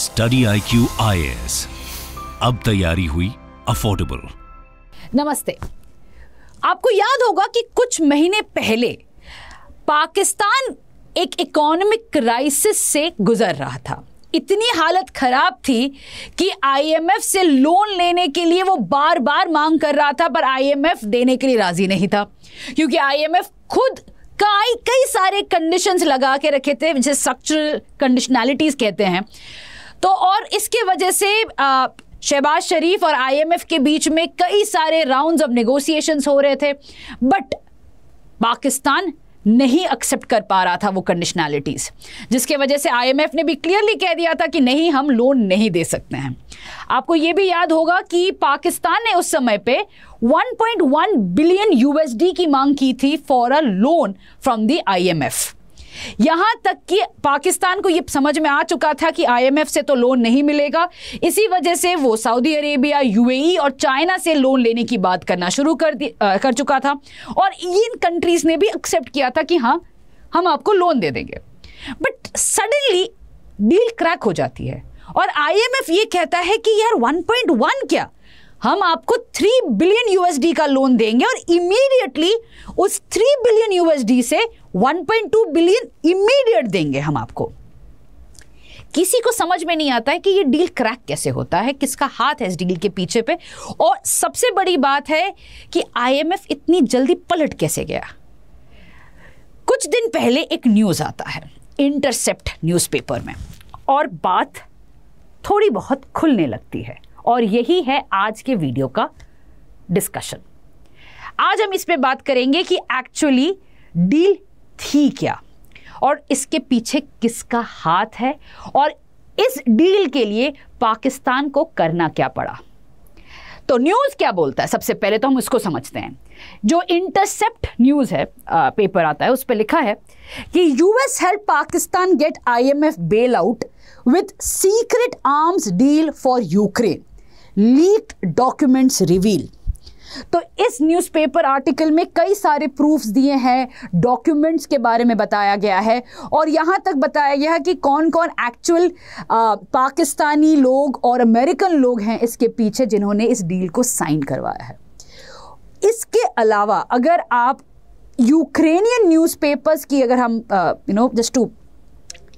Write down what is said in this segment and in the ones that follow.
study I Q I A S तैयारी हुई affordable नमस्ते आपको याद होगा कि कुछ महीने पहले पाकिस्तान एक इकोनॉमिक क्राइसिस से गुजर रहा था इतनी हालत खराब थी कि आईएमएफ से लोन लेने के लिए वो बार बार मांग कर रहा था पर आईएमएफ देने के लिए राजी नहीं था क्योंकि आईएमएफ खुद कई कई सारे कंडीशंस लगा के रखे थे जिसे स्ट्रक्चरल कंडीशनैलिटीज कहते हैं तो और इसके वजह से शहबाज शरीफ और आईएमएफ के बीच में कई सारे राउंड्स ऑफ नेगोशिएशंस हो रहे थे बट पाकिस्तान नहीं एक्सेप्ट कर पा रहा था वो कंडीशनैलिटीज़ जिसके वजह से आईएमएफ ने भी क्लियरली कह दिया था कि नहीं हम लोन नहीं दे सकते हैं आपको ये भी याद होगा कि पाकिस्तान ने उस समय पे 1.1 बिलियन यूएसडी की मांग की थी for a loan from the IMF यहां तक कि पाकिस्तान को यह समझ में आ चुका था कि आईएमएफ से तो लोन नहीं मिलेगा इसी वजह से वो सऊदी अरेबिया यूएई और चाइना से लोन लेने की बात करना शुरू कर आ, कर चुका था और इन कंट्रीज ने भी एक्सेप्ट किया था कि हाँ हम आपको लोन दे देंगे बट सडनली डील क्रैक हो जाती है और आईएमएफ ये कहता है कि यार 1.1 क्या हम आपको थ्री बिलियन यूएसडी का लोन देंगे और इमीडिएटली उस थ्री बिलियन यूएसडी से 1.2 बिलियन इमीडिएट देंगे हम आपको किसी को समझ में नहीं आता है कि ये डील क्रैक कैसे होता है किसका हाथ है इस डील के पीछे पे और सबसे बड़ी बात है कि आईएमएफ इतनी जल्दी पलट कैसे गया कुछ दिन पहले एक न्यूज़ आता है इंटरसेप्ट न्यूज़पेपर में और बात थोड़ी बहुत खुलने लगती है और यही है आज के वीडियो का डिस्कशन आज हम इस पे बात करेंगे कि एक्चुअली डील थी क्या और इसके पीछे किसका हाथ है और इस डील के लिए पाकिस्तान को करना क्या पड़ा तो न्यूज़ क्या बोलता है सबसे पहले तो हम उसको समझते हैं जो इंटरसेप्ट न्यूज़ है आ, पेपर आता है उस पर लिखा है कि US help Pakistan get IMF bail out with secret arms deal for Ukraine leaked documents reveal तो इस न्यूज़पेपर आर्टिकल में कई सारे प्रूफ्स दिए हैं डॉक्यूमेंट्स के बारे में बताया गया है और यहाँ तक बताया गया है कि कौन कौन एक्चुअल पाकिस्तानी लोग और अमेरिकन लोग हैं इसके पीछे जिन्होंने इस डील को साइन करवाया है इसके अलावा अगर आप यूक्रेनियन न्यूज़पेपर्स की अगर हम यू नो जस्ट टू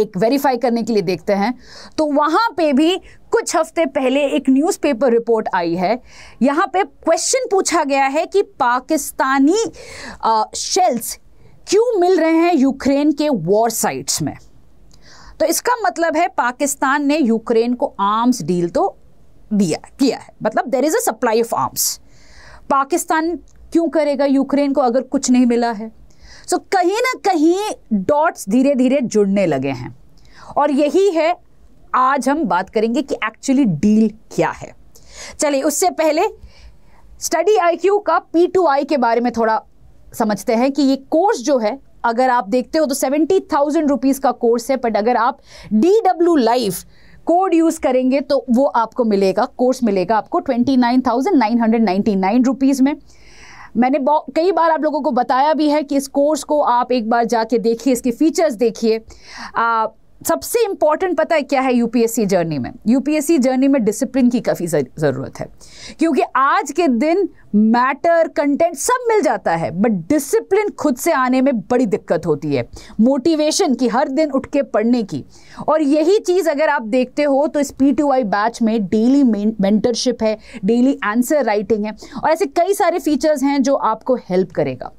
एक वेरीफाई करने के लिए देखते हैं तो वहां पे भी कुछ हफ्ते पहले एक न्यूज़पेपर रिपोर्ट आई है यहाँ पे क्वेश्चन पूछा गया है कि पाकिस्तानी शेल्स क्यों मिल रहे हैं यूक्रेन के वॉर साइट्स में तो इसका मतलब है पाकिस्तान ने यूक्रेन को आर्म्स डील तो दिया किया है मतलब there is a supply of arms Pakistan क्यों करेगा यूक्रेन को अगर कुछ नहीं मिला है सो so, कहीं ना कहीं डॉट्स धीरे धीरे जुड़ने लगे हैं और यही है आज हम बात करेंगे कि एक्चुअली डील क्या है चलिए उससे पहले स्टडी आईक्यू का पी टू आई के बारे में थोड़ा समझते हैं कि ये कोर्स जो है अगर आप देखते हो तो सेवेंटी थाउजेंड रुपीज़ का कोर्स है बट अगर आप D W life code use करेंगे तो वो आपको मिलेगा कोर्स मिलेगा आपको twenty nine thousand nine hundred ninety nine rupees में मैंने कई बार आप लोगों को बताया भी है कि इस कोर्स को आप एक बार जाके देखिए इसके फीचर्स देखिए सबसे इंपॉर्टेंट पता है क्या है यूपीएससी जर्नी में यूपीएससी जर्नी में डिसिप्लिन की काफ़ी ज़रूरत है क्योंकि आज के दिन मैटर कंटेंट सब मिल जाता है बट डिसिप्लिन खुद से आने में बड़ी दिक्कत होती है मोटिवेशन की हर दिन उठ के पढ़ने की और यही चीज़ अगर आप देखते हो तो इस पी टू आई बैच में डेली मेंटरशिप है डेली आंसर राइटिंग है और ऐसे कई सारे फीचर्स हैं जो आपको हेल्प करेगा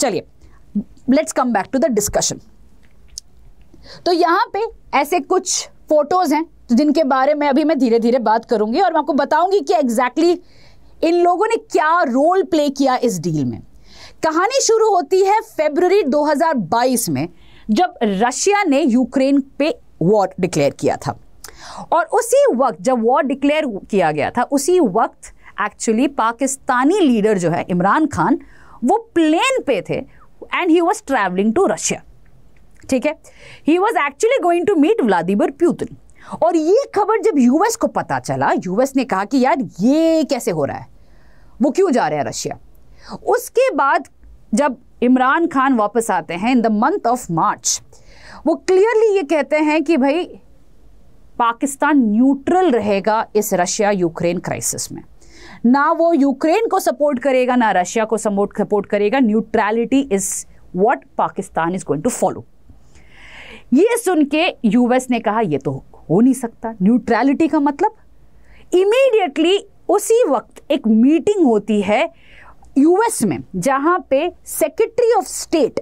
चलिए let's come back to the discussion तो यहाँ पे ऐसे कुछ फोटोज़ हैं जिनके बारे में अभी मैं धीरे धीरे बात करूंगी और मैं आपको बताऊंगी कि एग्जैक्टली exactly इन लोगों ने क्या रोल प्ले किया इस डील में कहानी शुरू होती है फेबररी 2022 में जब रशिया ने यूक्रेन पे वॉर डिक्लेयर किया था और उसी वक्त जब वॉर डिक्लेयर किया गया था उसी वक्त एक्चुअली पाकिस्तानी लीडर जो है इमरान खान वो प्लेन पे थे and he was travelling to Russia ठीक है he was actually going to meet Vladimir Putin और ये खबर जब यूएस को पता चला यूएस ने कहा कि यार ये कैसे हो रहा है वो क्यों जा रहे हैं रशिया उसके बाद जब इमरान खान वापस आते हैं in the month of March वो क्लियरली ये कहते हैं कि भाई पाकिस्तान न्यूट्रल रहेगा इस रशिया यूक्रेन क्राइसिस में ना वो यूक्रेन को सपोर्ट करेगा ना रशिया को सपोर्ट सपोर्ट करेगा neutrality is what Pakistan is going to follow ये सुन के यूएस ने कहा यह तो हो नहीं सकता न्यूट्रैलिटी का मतलब इमीडिएटली उसी वक्त एक मीटिंग होती है यूएस में जहां पे सेक्रेटरी ऑफ स्टेट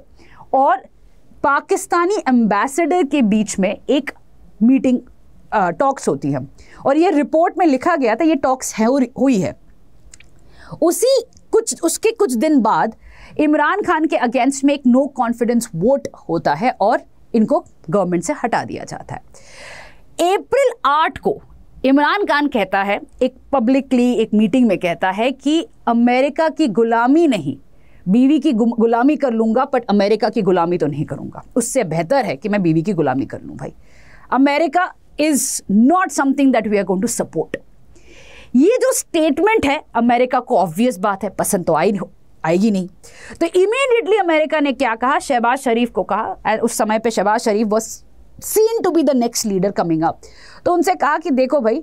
और पाकिस्तानी एम्बेसडर के बीच में एक मीटिंग टॉक्स होती है और ये रिपोर्ट में लिखा गया था ये टॉक्स है हुई है उसी कुछ उसके कुछ दिन बाद इमरान खान के अगेंस्ट में एक नो कॉन्फिडेंस वोट होता है और इनको गवर्नमेंट से हटा दिया जाता है अप्रैल आठ को इमरान खान कहता है एक पब्लिकली एक मीटिंग में कहता है कि अमेरिका की गुलामी नहीं बीवी की गुलामी कर लूंगा बट अमेरिका की गुलामी तो नहीं करूंगा उससे बेहतर है कि मैं बीवी की गुलामी कर लूं भाई America is not something that we are going to support ये जो स्टेटमेंट है अमेरिका को ऑब्वियस बात है पसंद तो आई आएगी नहीं तो इमीडिएटली अमेरिका ने क्या कहा शहबाज शरीफ को कहा उस समय पे Shahbaz Sharif was seen to be the next leader coming up तो उनसे कहा कि देखो भाई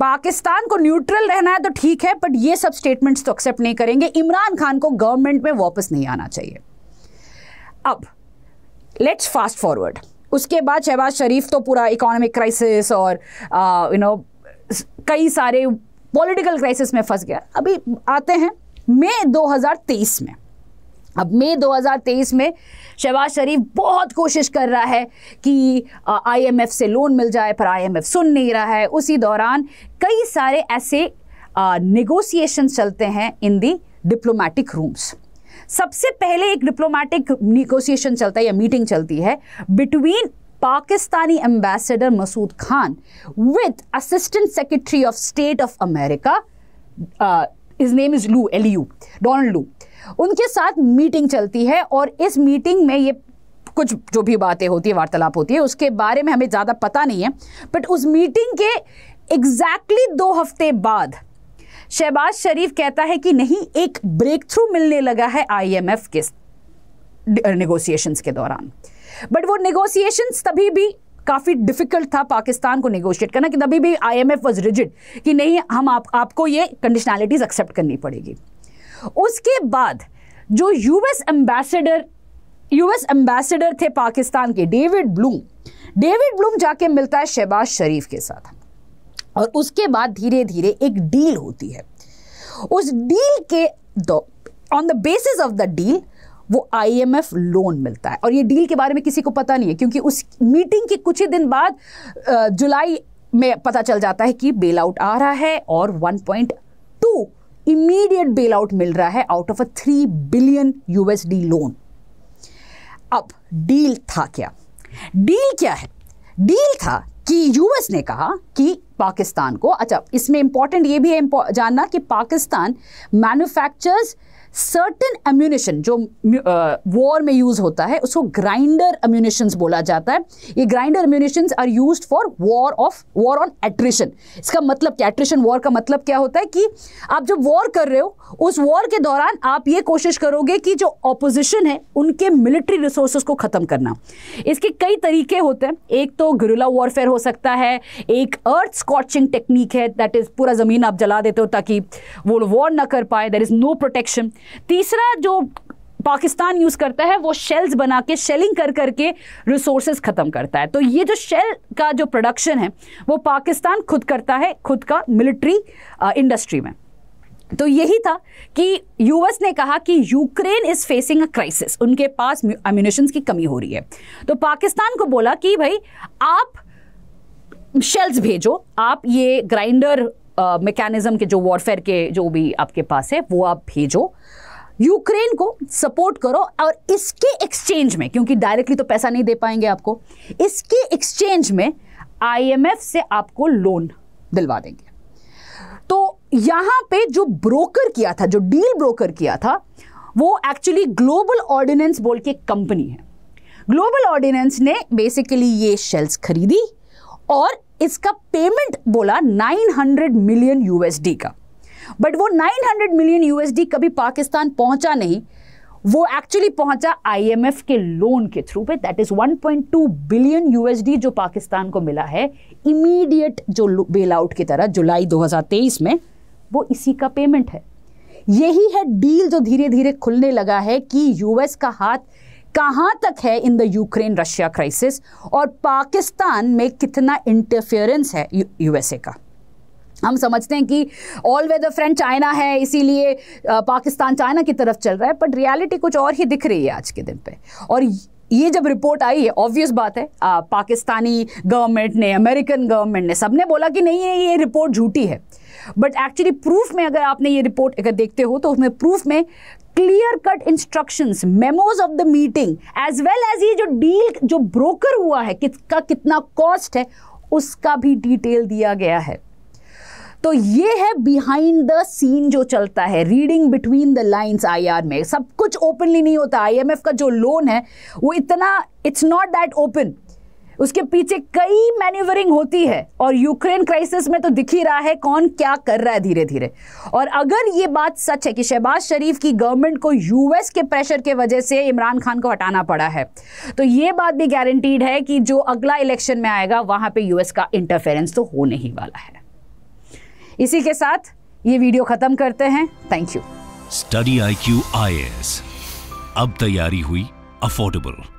पाकिस्तान को न्यूट्रल रहना है तो ठीक है बट ये सब स्टेटमेंट्स तो एक्सेप्ट नहीं करेंगे इमरान खान को गवर्नमेंट में वापस नहीं आना चाहिए अब लेट्स फास्ट फॉरवर्ड उसके बाद शहबाज शरीफ तो पूरा इकोनॉमिक क्राइसिस और यू uh, नो कई सारे पॉलिटिकल क्राइसिस में फंस गया अभी आते हैं मई 2023 में अब मई 2023 में शहबाज शरीफ बहुत कोशिश कर रहा है कि आईएमएफ से लोन मिल जाए पर आईएमएफ सुन नहीं रहा है उसी दौरान कई सारे ऐसे निगोसिएशन चलते हैं इन दी डिप्लोमेटिक रूम्स सबसे पहले एक डिप्लोमेटिक निगोसिएशन चलता है या मीटिंग चलती है between Pakistani ambassador Masood Khan with assistant secretary of state of America is name is Lu L U Donald Lu उनके साथ मीटिंग चलती है और इस मीटिंग में ये कुछ जो भी बातें होती है वार्तालाप होती है उसके बारे में हमें ज़्यादा पता नहीं है बट उस मीटिंग के एग्जैक्टली exactly दो हफ्ते बाद शहबाज शरीफ कहता है कि नहीं एक ब्रेक थ्रू मिलने लगा है आईएमएफ के नेगोशिएशंस के दौरान बट वो नेगोशिएशंस तभी भी काफ़ी डिफिकल्ट था पाकिस्तान को नेगोशिएट करना कि तभी भी I M F was rigid कि नहीं हम आप, आपको ये कंडीशनैलिटीज़ एक्सेप्ट करनी पड़ेगी उसके बाद जो यूएस एम्बेसडर यूएस एम्बेसडर थे पाकिस्तान के डेविड ब्लूम डेविड ब्लूम जाके मिलता है शहबाज शरीफ के साथ और उसके बाद धीरे धीरे एक डील होती है उस डील के on the basis of the deal वो आईएमएफ लोन मिलता है और ये डील के बारे में किसी को पता नहीं है क्योंकि उस मीटिंग के कुछ ही दिन बाद जुलाई में पता चल जाता है कि बेल आउट आ रहा है और 1.2 इमीडिएट बेल आउट मिल रहा है out of a three billion USD loan अब डील था क्या डील क्या है डील था कि यूएस ने कहा कि पाकिस्तान को अच्छा इसमें इंपॉर्टेंट ये भी है जानना कि पाकिस्तान मैन्युफैक्चर्स सर्टन एम्यूनेशन जो वॉर uh, में यूज़ होता है उसको ग्राइंडर एम्यूनेशंस बोला जाता है ये grinder ammunition are use for war of war on attrition इसका मतलब क्या एट्रिशन वॉर का मतलब क्या होता है कि आप जब वॉर कर रहे हो उस वॉर के दौरान आप ये कोशिश करोगे कि जो ऑपोजिशन है उनके मिलिट्री रिसोर्स को ख़त्म करना इसके कई तरीके होते हैं एक तो गुरुला वॉरफेयर हो सकता है एक अर्थ स्कॉचिंग टेक्निक है दैट इज़ पूरा ज़मीन आप जला देते हो ताकि वो वॉर ना कर पाए देर इज़ नो प्रोटेक्शन तीसरा जो पाकिस्तान यूज़ करता है वो शेल्स बना के शेलिंग कर करके रिसोर्स ख़त्म करता है तो ये जो शेल का जो प्रोडक्शन है वो पाकिस्तान खुद करता है खुद का मिलिट्री इंडस्ट्री में तो यही था कि यूएस ने कहा कि Ukraine is facing a crisis उनके पास अम्यूनिशन की कमी हो रही है तो पाकिस्तान को बोला कि भाई आप शेल्स भेजो आप ये ग्राइंडर मैकेनिज्म के जो वॉरफेयर के जो भी आपके पास है वो आप भेजो यूक्रेन को सपोर्ट करो और इसके एक्सचेंज में क्योंकि डायरेक्टली तो पैसा नहीं दे पाएंगे आपको इसके एक्सचेंज में आईएमएफ से आपको लोन दिलवा देंगे तो यहां पे जो ब्रोकर किया था जो डील ब्रोकर किया था वो एक्चुअली ग्लोबल ऑर्डिनेंस बोल के कंपनी है ग्लोबल ऑर्डिनेंस ने बेसिकली ये शेल्स खरीदी और इसका पेमेंट बोला 900 मिलियन यूएसडी का बट वो 900 मिलियन यूएसडी कभी पाकिस्तान पहुंचा नहीं वो एक्चुअली पहुंचा आईएमएफ के लोन के थ्रू पे दैट इज 1.2 बिलियन यूएसडी जो पाकिस्तान को मिला है इमीडिएट जो बेल आउट की तरह जुलाई 2023 में वो इसी का पेमेंट है यही है डील जो धीरे धीरे खुलने लगा है कि यूएस का हाथ कहाँ तक है in the Ukraine Russia crisis और पाकिस्तान में कितना इंटरफेरेंस है यूएसए का हम समझते हैं कि ऑल वेदर फ्रेंड चाइना है इसीलिए पाकिस्तान चाइना की तरफ चल रहा है बट रियलिटी कुछ और ही दिख रही है आज के दिन पे और ये जब रिपोर्ट आई है ऑब्वियस बात है आ, पाकिस्तानी गवर्नमेंट ने अमेरिकन गवर्नमेंट ने सबने बोला कि नहीं ये ये रिपोर्ट झूठी है बट एक्चुअली प्रूफ में अगर आपने ये रिपोर्ट अगर देखते हो तो उसमें प्रूफ में clear cut instructions memos of the meeting as well as ये जो डील जो ब्रोकर हुआ है किसका कितना कॉस्ट है उसका भी डिटेल दिया गया है तो ये है बिहाइंड द सीन जो चलता है reading between the lines IR में सब कुछ ओपनली नहीं होता आईएमएफ का जो लोन है वो इतना इट्स नॉट दैट ओपन उसके पीछे कई मैन्यूवरिंग होती है और यूक्रेन क्राइसिस में तो दिख ही रहा है कौन क्या कर रहा है धीरे धीरे और अगर ये बात सच है कि शहबाज शरीफ की गवर्नमेंट को यूएस के प्रेशर के वजह से इमरान खान को हटाना पड़ा है तो ये बात भी गारंटीड है कि जो अगला इलेक्शन में आएगा वहां पर यूएस का इंटरफेरेंस तो होने ही वाला है इसी के साथ ये वीडियो खत्म करते हैं thank you study I Q I A S तैयारी हुई अफोर्डेबल